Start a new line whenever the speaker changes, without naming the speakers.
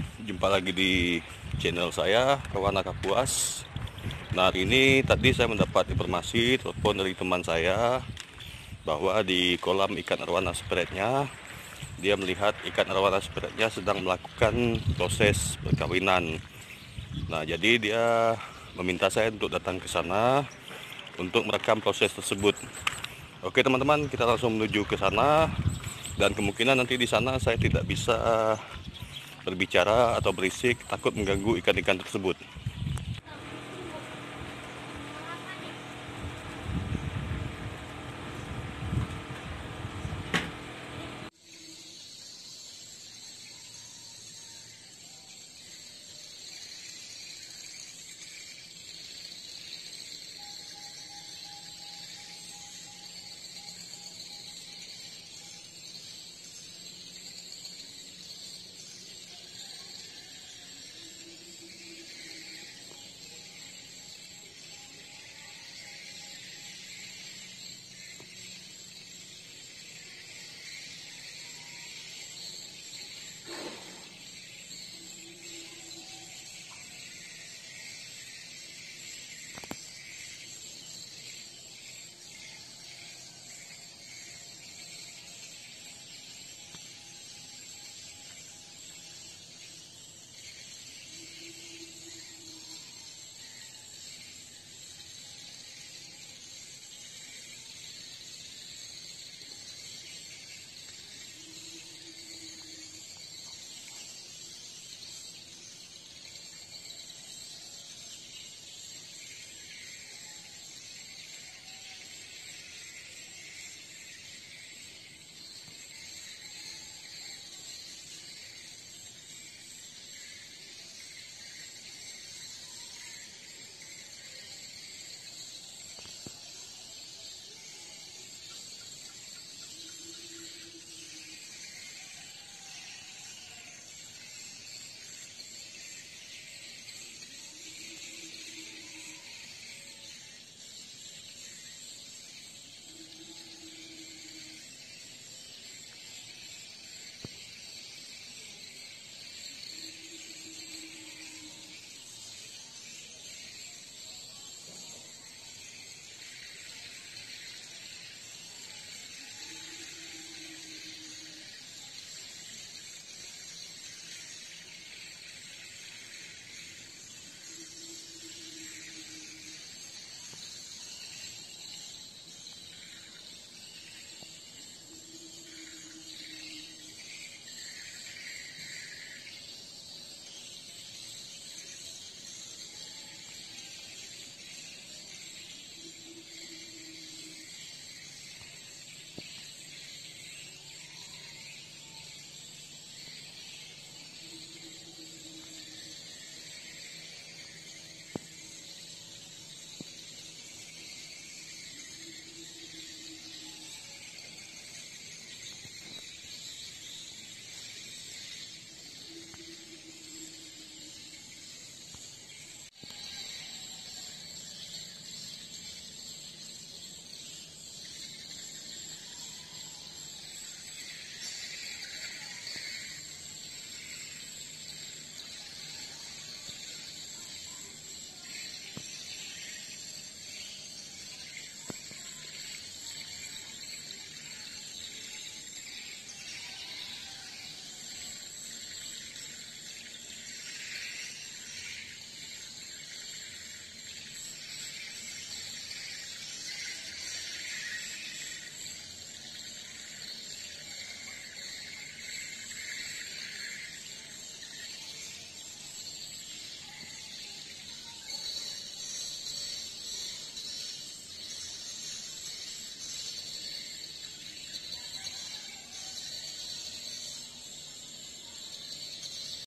teman-teman Jumpa lagi di channel saya Rewana Kapuas Nah hari ini tadi saya mendapat informasi Telepon dari teman saya Bahwa di kolam ikan arwana spreadnya Dia melihat ikan arwana spreadnya sedang melakukan proses perkawinan Nah jadi dia meminta saya untuk datang ke sana Untuk merekam proses tersebut Oke teman-teman kita langsung menuju ke sana dan kemungkinan nanti di sana saya tidak bisa berbicara atau berisik takut mengganggu ikan-ikan tersebut.